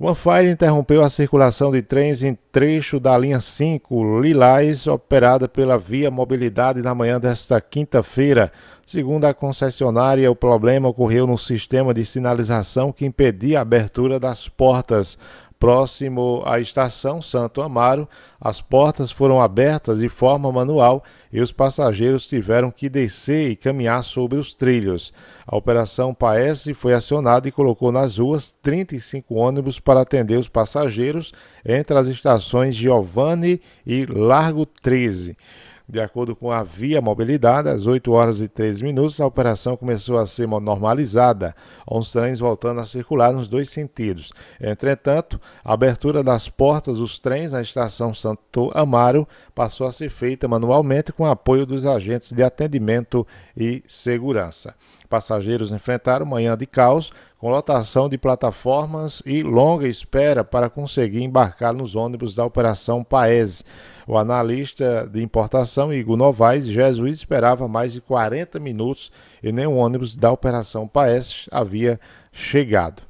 OneFile interrompeu a circulação de trens em trecho da linha 5 Lilás, operada pela Via Mobilidade na manhã desta quinta-feira. Segundo a concessionária, o problema ocorreu no sistema de sinalização que impedia a abertura das portas. Próximo à estação Santo Amaro, as portas foram abertas de forma manual e os passageiros tiveram que descer e caminhar sobre os trilhos. A Operação Paese foi acionada e colocou nas ruas 35 ônibus para atender os passageiros entre as estações Giovanni e Largo 13. De acordo com a Via Mobilidade, às 8 horas e 3 minutos, a operação começou a ser normalizada, com os trens voltando a circular nos dois sentidos. Entretanto, a abertura das portas dos trens na estação Santo Amaro passou a ser feita manualmente com apoio dos agentes de atendimento e segurança. Passageiros enfrentaram manhã de caos com lotação de plataformas e longa espera para conseguir embarcar nos ônibus da Operação Paese. O analista de importação Igor Novaes Jesus esperava mais de 40 minutos e nenhum ônibus da Operação Paese havia chegado.